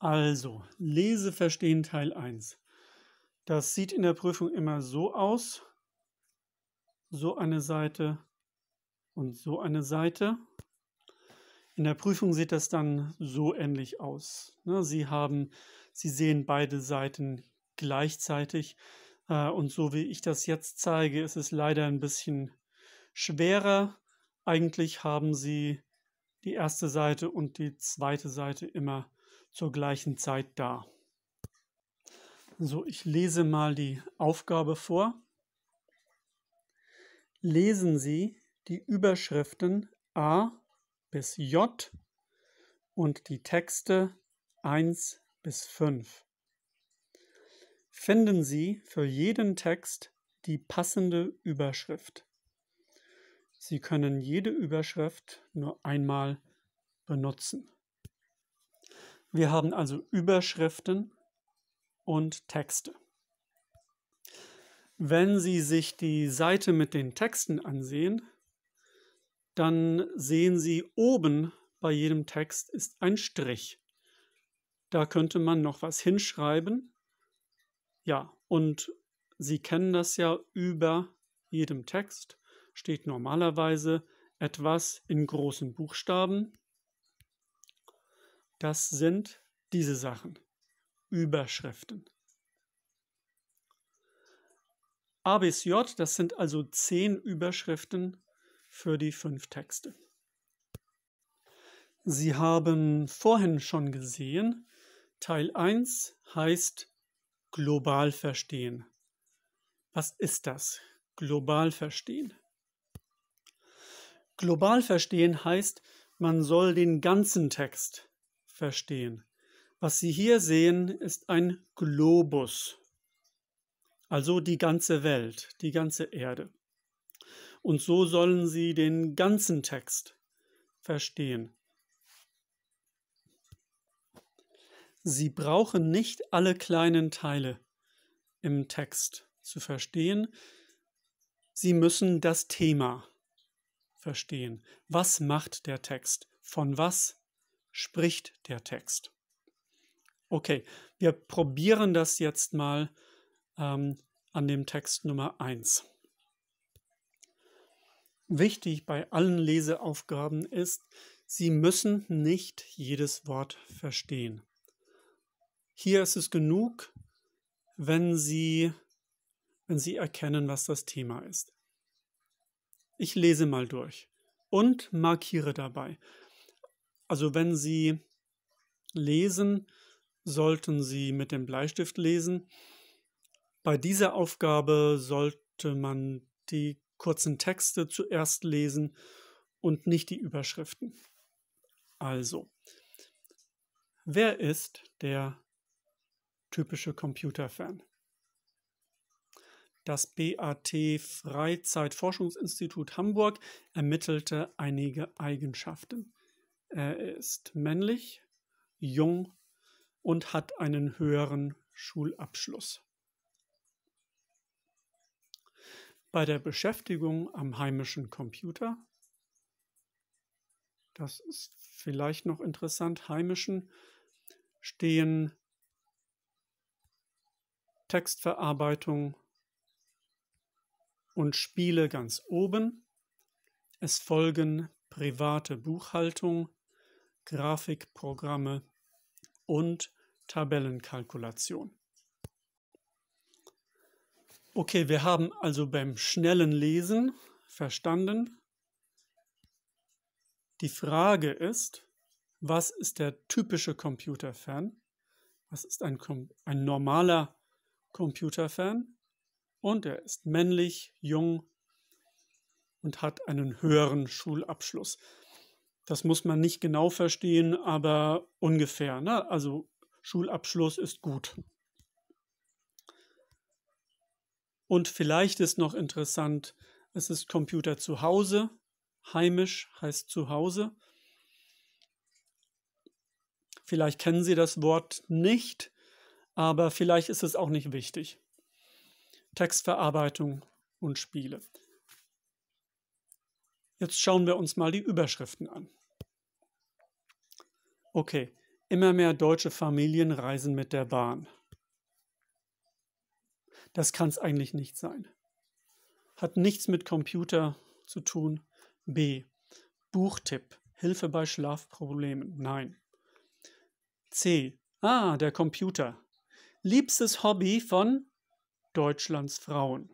Also, Lese verstehen Teil 1. Das sieht in der Prüfung immer so aus. So eine Seite und so eine Seite. In der Prüfung sieht das dann so ähnlich aus. Ne? Sie haben, Sie sehen beide Seiten gleichzeitig. Äh, und so wie ich das jetzt zeige, ist es leider ein bisschen schwerer. Eigentlich haben Sie die erste Seite und die zweite Seite immer gleichzeitig zur gleichen Zeit da. So, ich lese mal die Aufgabe vor. Lesen Sie die Überschriften A bis J und die Texte 1 bis 5. Finden Sie für jeden Text die passende Überschrift. Sie können jede Überschrift nur einmal benutzen. Wir haben also Überschriften und Texte. Wenn Sie sich die Seite mit den Texten ansehen, dann sehen Sie oben bei jedem Text ist ein Strich. Da könnte man noch was hinschreiben. Ja, und Sie kennen das ja über jedem Text steht normalerweise etwas in großen Buchstaben das sind diese Sachen, Überschriften. A bis J, das sind also zehn Überschriften für die fünf Texte. Sie haben vorhin schon gesehen, Teil 1 heißt Global verstehen. Was ist das? Global verstehen. Global verstehen heißt, man soll den ganzen Text verstehen verstehen. Was Sie hier sehen, ist ein Globus, also die ganze Welt, die ganze Erde. Und so sollen Sie den ganzen Text verstehen. Sie brauchen nicht alle kleinen Teile im Text zu verstehen. Sie müssen das Thema verstehen. Was macht der Text? Von was spricht der Text. Okay, wir probieren das jetzt mal ähm, an dem Text Nummer 1. Wichtig bei allen Leseaufgaben ist, Sie müssen nicht jedes Wort verstehen. Hier ist es genug, wenn Sie, wenn Sie erkennen, was das Thema ist. Ich lese mal durch und markiere dabei. Also wenn Sie lesen, sollten Sie mit dem Bleistift lesen. Bei dieser Aufgabe sollte man die kurzen Texte zuerst lesen und nicht die Überschriften. Also, wer ist der typische Computerfan? Das BAT Freizeitforschungsinstitut Hamburg ermittelte einige Eigenschaften. Er ist männlich, jung und hat einen höheren Schulabschluss. Bei der Beschäftigung am heimischen Computer, das ist vielleicht noch interessant, heimischen stehen Textverarbeitung und Spiele ganz oben. Es folgen private Buchhaltung, Grafikprogramme und Tabellenkalkulation. Okay, wir haben also beim schnellen Lesen verstanden. Die Frage ist, was ist der typische Computerfan? Was ist ein, ein normaler Computerfan? Und er ist männlich, jung und hat einen höheren Schulabschluss. Das muss man nicht genau verstehen, aber ungefähr. Ne? Also Schulabschluss ist gut. Und vielleicht ist noch interessant, es ist Computer zu Hause. Heimisch heißt zu Hause. Vielleicht kennen Sie das Wort nicht, aber vielleicht ist es auch nicht wichtig. Textverarbeitung und Spiele. Jetzt schauen wir uns mal die Überschriften an. Okay, immer mehr deutsche Familien reisen mit der Bahn. Das kann es eigentlich nicht sein. Hat nichts mit Computer zu tun. B. Buchtipp. Hilfe bei Schlafproblemen. Nein. C. Ah, der Computer. Liebstes Hobby von Deutschlands Frauen.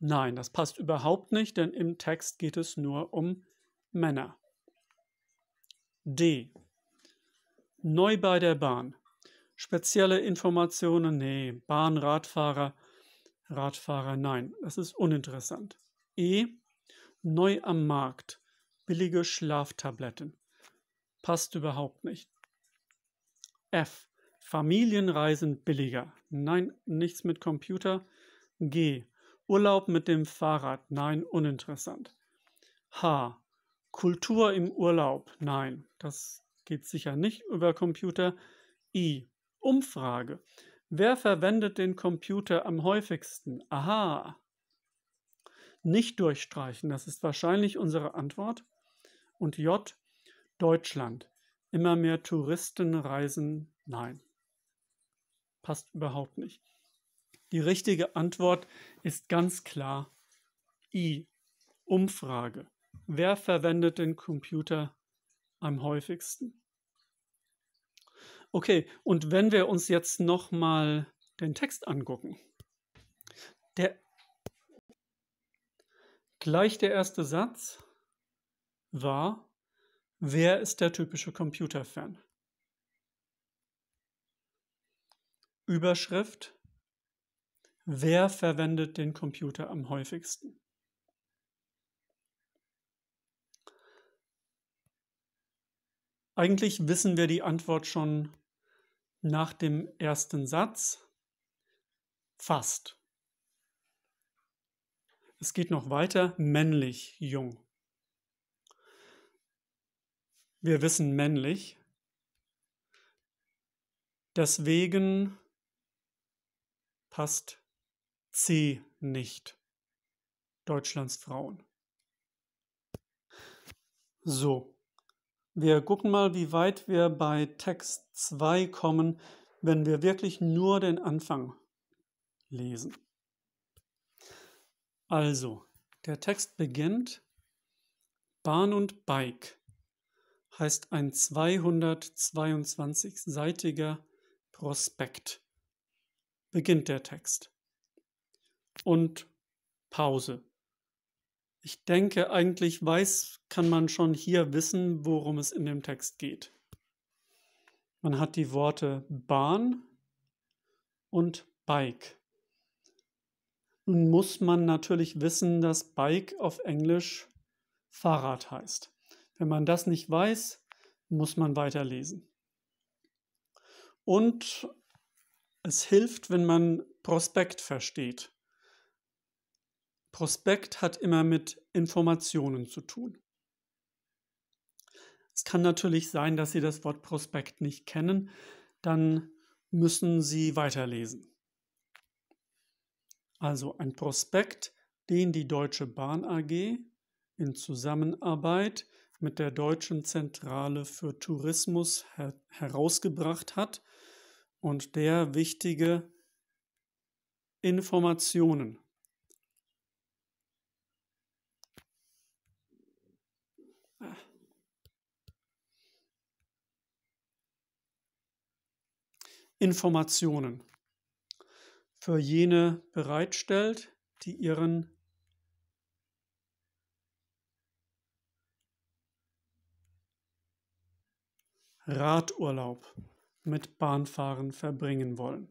Nein, das passt überhaupt nicht, denn im Text geht es nur um Männer. D. Neu bei der Bahn. Spezielle Informationen? Nee. Bahnradfahrer? Radfahrer? Nein. Das ist uninteressant. E. Neu am Markt. Billige Schlaftabletten. Passt überhaupt nicht. F. Familienreisen billiger. Nein, nichts mit Computer. G. Urlaub mit dem Fahrrad. Nein, uninteressant. H. Kultur im Urlaub. Nein, das geht sicher nicht über Computer. I. Umfrage. Wer verwendet den Computer am häufigsten? Aha. Nicht durchstreichen, das ist wahrscheinlich unsere Antwort. Und J. Deutschland. Immer mehr Touristen reisen? Nein. Passt überhaupt nicht. Die richtige Antwort ist ganz klar I. Umfrage. Wer verwendet den Computer am häufigsten. Okay, und wenn wir uns jetzt nochmal den Text angucken, der gleich der erste Satz war, wer ist der typische Computerfan? Überschrift, wer verwendet den Computer am häufigsten? Eigentlich wissen wir die Antwort schon nach dem ersten Satz. Fast. Es geht noch weiter. Männlich, jung. Wir wissen männlich. Deswegen passt C nicht. Deutschlands Frauen. So. Wir gucken mal, wie weit wir bei Text 2 kommen, wenn wir wirklich nur den Anfang lesen. Also, der Text beginnt, Bahn und Bike heißt ein 222-seitiger Prospekt. Beginnt der Text. Und Pause. Ich denke, eigentlich weiß, kann man schon hier wissen, worum es in dem Text geht. Man hat die Worte Bahn und Bike. Nun muss man natürlich wissen, dass Bike auf Englisch Fahrrad heißt. Wenn man das nicht weiß, muss man weiterlesen. Und es hilft, wenn man Prospekt versteht. Prospekt hat immer mit Informationen zu tun. Es kann natürlich sein, dass Sie das Wort Prospekt nicht kennen, dann müssen Sie weiterlesen. Also ein Prospekt, den die Deutsche Bahn AG in Zusammenarbeit mit der Deutschen Zentrale für Tourismus her herausgebracht hat und der wichtige Informationen Informationen für jene bereitstellt, die ihren Radurlaub mit Bahnfahren verbringen wollen.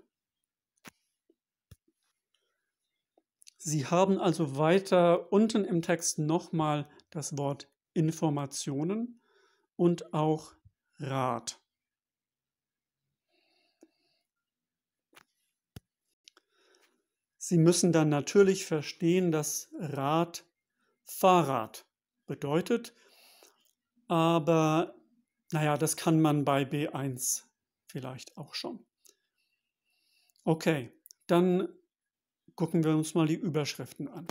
Sie haben also weiter unten im Text nochmal das Wort Informationen und auch Rat. Sie müssen dann natürlich verstehen, dass Rad Fahrrad bedeutet. Aber naja, das kann man bei B1 vielleicht auch schon. Okay, dann gucken wir uns mal die Überschriften an.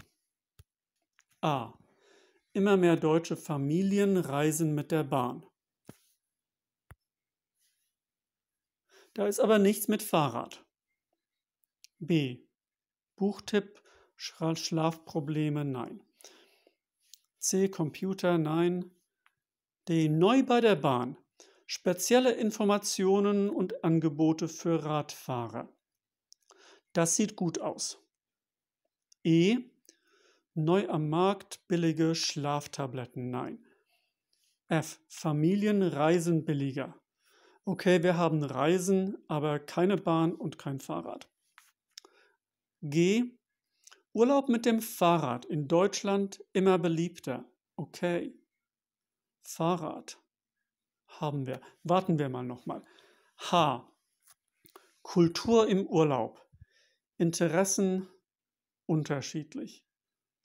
A. Immer mehr deutsche Familien reisen mit der Bahn. Da ist aber nichts mit Fahrrad. B. Buchtipp, Schlafprobleme, nein. C, Computer, nein. D, neu bei der Bahn, spezielle Informationen und Angebote für Radfahrer. Das sieht gut aus. E, neu am Markt, billige Schlaftabletten, nein. F, Familienreisen billiger. Okay, wir haben Reisen, aber keine Bahn und kein Fahrrad. G. Urlaub mit dem Fahrrad in Deutschland immer beliebter. Okay. Fahrrad haben wir. Warten wir mal nochmal. H. Kultur im Urlaub. Interessen unterschiedlich.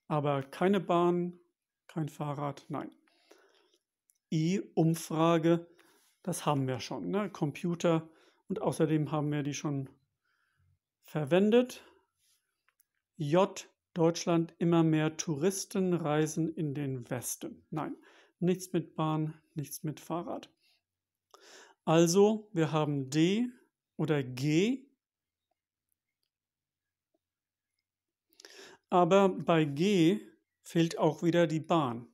Aber keine Bahn, kein Fahrrad, nein. I. Umfrage. Das haben wir schon. Ne? Computer. Und außerdem haben wir die schon verwendet. J. Deutschland immer mehr Touristen reisen in den Westen. Nein, nichts mit Bahn, nichts mit Fahrrad. Also, wir haben D oder G. Aber bei G fehlt auch wieder die Bahn.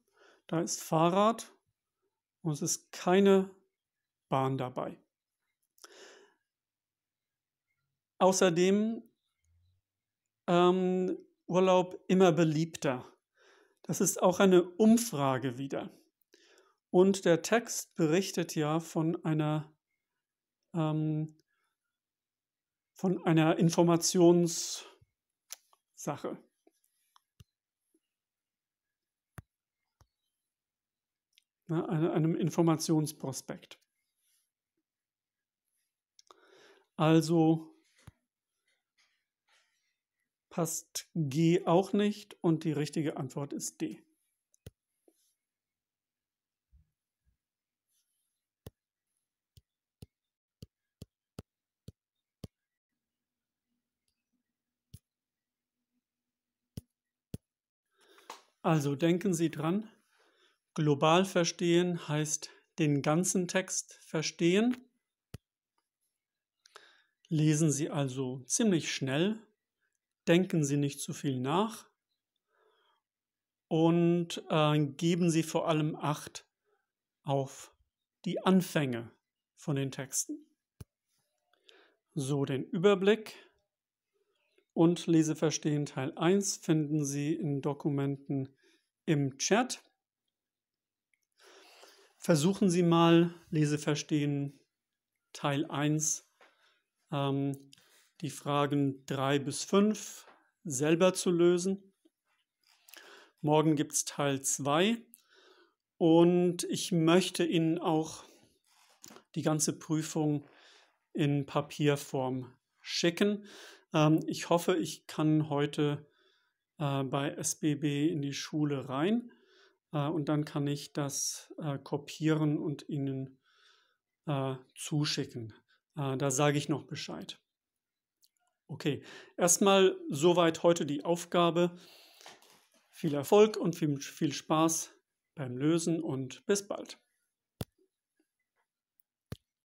Da ist Fahrrad und es ist keine Bahn dabei. Außerdem ähm, Urlaub immer beliebter. Das ist auch eine Umfrage wieder. Und der Text berichtet ja von einer, ähm, von einer Informationssache. Na, einem Informationsprospekt. Also passt G auch nicht und die richtige Antwort ist D. Also denken Sie dran, global verstehen heißt den ganzen Text verstehen. Lesen Sie also ziemlich schnell denken Sie nicht zu viel nach und äh, geben Sie vor allem Acht auf die Anfänge von den Texten. So, den Überblick und Leseverstehen Teil 1 finden Sie in Dokumenten im Chat. Versuchen Sie mal Leseverstehen Teil 1 ähm, die Fragen 3 bis 5 selber zu lösen. Morgen gibt es Teil 2 und ich möchte Ihnen auch die ganze Prüfung in Papierform schicken. Ähm, ich hoffe, ich kann heute äh, bei SBB in die Schule rein äh, und dann kann ich das äh, kopieren und Ihnen zuschicken. da sage ich noch Bescheid. Okay, erstmal soweit heute die Aufgabe. Viel Erfolg und viel, viel Spaß beim Lösen und bis bald.